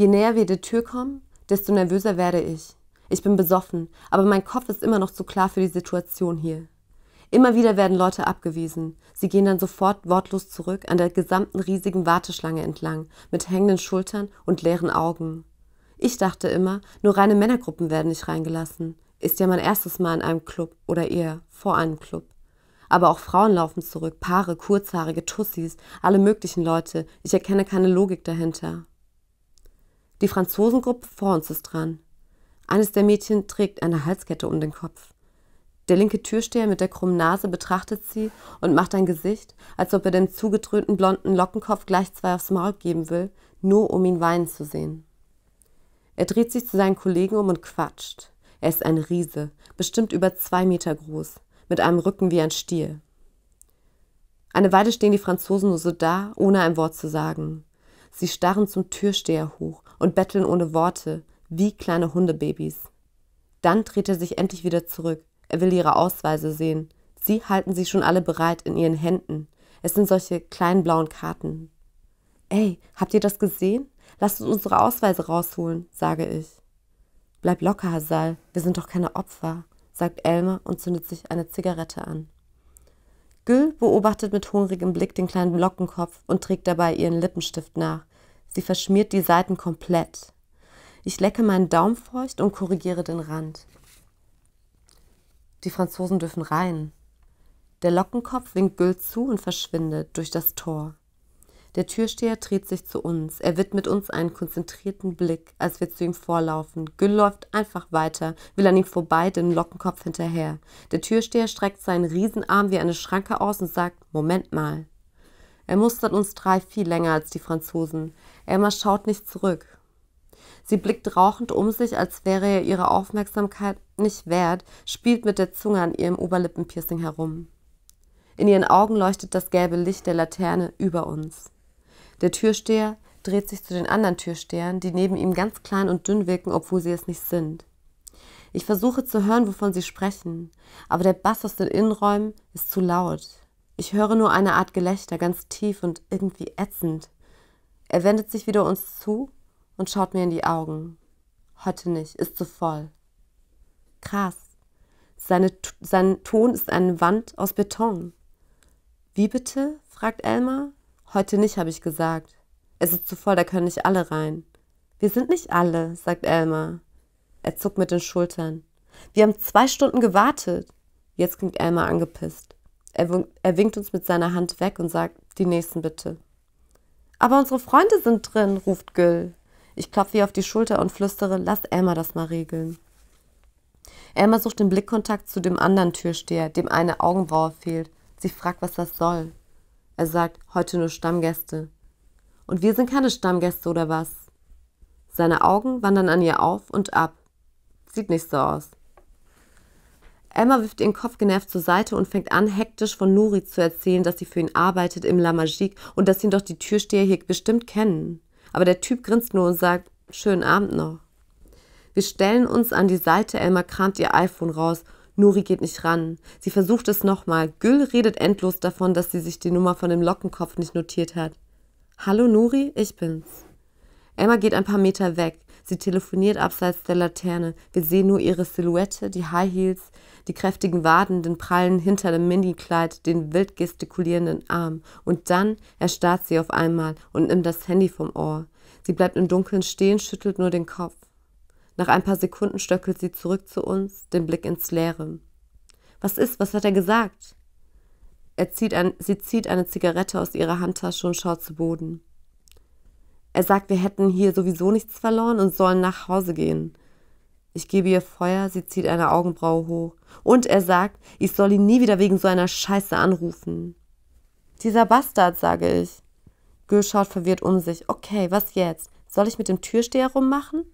Je näher wir der Tür kommen, desto nervöser werde ich. Ich bin besoffen, aber mein Kopf ist immer noch zu klar für die Situation hier. Immer wieder werden Leute abgewiesen. Sie gehen dann sofort wortlos zurück an der gesamten riesigen Warteschlange entlang, mit hängenden Schultern und leeren Augen. Ich dachte immer, nur reine Männergruppen werden nicht reingelassen. Ist ja mein erstes Mal in einem Club oder eher vor einem Club. Aber auch Frauen laufen zurück, Paare, Kurzhaarige, Tussis, alle möglichen Leute. Ich erkenne keine Logik dahinter. Die Franzosengruppe vor uns ist dran. Eines der Mädchen trägt eine Halskette um den Kopf. Der linke Türsteher mit der krummen Nase betrachtet sie und macht ein Gesicht, als ob er dem zugedröhnten blonden Lockenkopf gleich zwei aufs Maul geben will, nur um ihn weinen zu sehen. Er dreht sich zu seinen Kollegen um und quatscht. Er ist ein Riese, bestimmt über zwei Meter groß, mit einem Rücken wie ein Stier. Eine Weile stehen die Franzosen nur so da, ohne ein Wort zu sagen. Sie starren zum Türsteher hoch und betteln ohne Worte, wie kleine Hundebabys. Dann dreht er sich endlich wieder zurück. Er will ihre Ausweise sehen. Sie halten sie schon alle bereit in ihren Händen. Es sind solche kleinen blauen Karten. Ey, habt ihr das gesehen? Lasst uns unsere Ausweise rausholen, sage ich. Bleib locker, Hasal, wir sind doch keine Opfer, sagt Elmer und zündet sich eine Zigarette an. Gül beobachtet mit hungrigem Blick den kleinen Lockenkopf und trägt dabei ihren Lippenstift nach. Sie verschmiert die Seiten komplett. Ich lecke meinen Daumen feucht und korrigiere den Rand. Die Franzosen dürfen rein. Der Lockenkopf winkt Gül zu und verschwindet durch das Tor. Der Türsteher dreht sich zu uns. Er widmet uns einen konzentrierten Blick, als wir zu ihm vorlaufen. Güll läuft einfach weiter, will an ihm vorbei, den Lockenkopf hinterher. Der Türsteher streckt seinen Riesenarm wie eine Schranke aus und sagt: Moment mal. Er mustert uns drei viel länger als die Franzosen. Emma schaut nicht zurück. Sie blickt rauchend um sich, als wäre er ihre Aufmerksamkeit nicht wert, spielt mit der Zunge an ihrem Oberlippenpiercing herum. In ihren Augen leuchtet das gelbe Licht der Laterne über uns. Der Türsteher dreht sich zu den anderen Türstehern, die neben ihm ganz klein und dünn wirken, obwohl sie es nicht sind. Ich versuche zu hören, wovon sie sprechen, aber der Bass aus den Innenräumen ist zu laut. Ich höre nur eine Art Gelächter, ganz tief und irgendwie ätzend. Er wendet sich wieder uns zu und schaut mir in die Augen. Heute nicht, ist zu voll. Krass. Seine, sein Ton ist eine Wand aus Beton. Wie bitte? fragt Elmar. Heute nicht, habe ich gesagt. Es ist zu voll, da können nicht alle rein. Wir sind nicht alle, sagt Elmar. Er zuckt mit den Schultern. Wir haben zwei Stunden gewartet. Jetzt klingt Elmar angepisst. Er, er winkt uns mit seiner Hand weg und sagt, die nächsten bitte. Aber unsere Freunde sind drin, ruft Gül. Ich klopfe ihr auf die Schulter und flüstere, lass Elmar das mal regeln. Elmar sucht den Blickkontakt zu dem anderen Türsteher, dem eine Augenbraue fehlt. Sie fragt, was das soll. Er sagt, heute nur Stammgäste. Und wir sind keine Stammgäste oder was? Seine Augen wandern an ihr auf und ab. Sieht nicht so aus. Emma wirft ihren Kopf genervt zur Seite und fängt an, hektisch von Nuri zu erzählen, dass sie für ihn arbeitet im La Magique und dass ihn doch die Türsteher hier bestimmt kennen. Aber der Typ grinst nur und sagt, schönen Abend noch. Wir stellen uns an die Seite, Elmar kramt ihr iPhone raus Nuri geht nicht ran. Sie versucht es nochmal. Gül redet endlos davon, dass sie sich die Nummer von dem Lockenkopf nicht notiert hat. Hallo Nuri, ich bin's. Emma geht ein paar Meter weg. Sie telefoniert abseits der Laterne. Wir sehen nur ihre Silhouette, die High Heels, die kräftigen Waden, den prallen hinter dem Mini-Kleid, den wild gestikulierenden Arm. Und dann erstarrt sie auf einmal und nimmt das Handy vom Ohr. Sie bleibt im Dunkeln stehen, schüttelt nur den Kopf. Nach ein paar Sekunden stöckelt sie zurück zu uns, den Blick ins Leere. Was ist? Was hat er gesagt? Er zieht ein, sie zieht eine Zigarette aus ihrer Handtasche und schaut zu Boden. Er sagt, wir hätten hier sowieso nichts verloren und sollen nach Hause gehen. Ich gebe ihr Feuer, sie zieht eine Augenbraue hoch. Und er sagt, ich soll ihn nie wieder wegen so einer Scheiße anrufen. Dieser Bastard, sage ich. Gül schaut verwirrt um sich. Okay, was jetzt? Soll ich mit dem Türsteher rummachen?